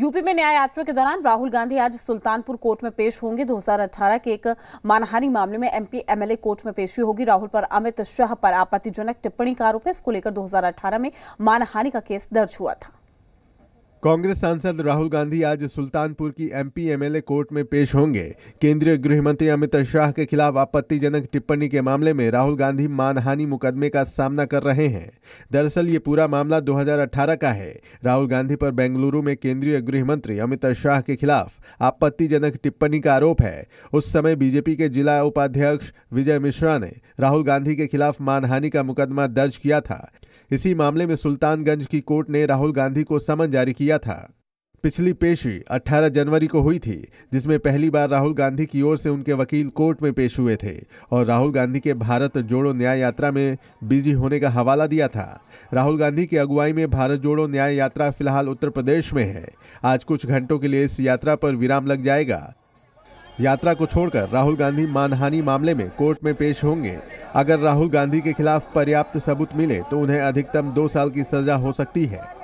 UP में न्याय यात्रा के दौरान राहुल गांधी आज सुल्तानपुर कोर्ट में पेश होंगे 2018 के एक मानहानि मामले में एमपी एमएलए कोर्ट में पेशी होगी राहुल पर अमित शाह पर आपत्तिजनक टिप्पणी का आरोप है इसको लेकर 2018 में मानहानि का केस दर्ज हुआ था कांग्रेस सांसद राहुल गांधी आज सुल्तानपुर की एमपी एमएलए कोर्ट में पेश होंगे केंद्रीय गृह मंत्री अमित शाह के खिलाफ आपत्तिजनक टिप्पणी के मामले में राहुल गांधी मानहानि मुकदमे का सामना कर रहे हैं दरअसल ये पूरा मामला 2018 का है राहुल गांधी पर बेंगलुरु में केंद्रीय गृह मंत्री अमित शाह के खिलाफ आपत्तिजनक टिप्पणी का आरोप है उस समय बीजेपी के जिला उपाध्यक्ष विजय मिश्रा ने राहुल गांधी के खिलाफ मानहानि का मुकदमा दर्ज किया था इसी मामले में सुल्तानगंज की कोर्ट ने राहुल गांधी को समन जारी किया था पिछली पेशी 18 जनवरी को हुई थी जिसमें पहली बार राहुल गांधी की ओर से उनके वकील कोर्ट में पेश हुए थे और राहुल गांधी के भारत जोड़ो न्याय यात्रा में बिजी होने का हवाला दिया था राहुल गांधी की अगुवाई में भारत जोड़ो न्याय यात्रा फिलहाल उत्तर प्रदेश में है आज कुछ घंटों के लिए इस यात्रा पर विराम लग जाएगा यात्रा को छोड़कर राहुल गांधी मानहानि मामले में कोर्ट में पेश होंगे अगर राहुल गांधी के खिलाफ पर्याप्त सबूत मिले तो उन्हें अधिकतम दो साल की सजा हो सकती है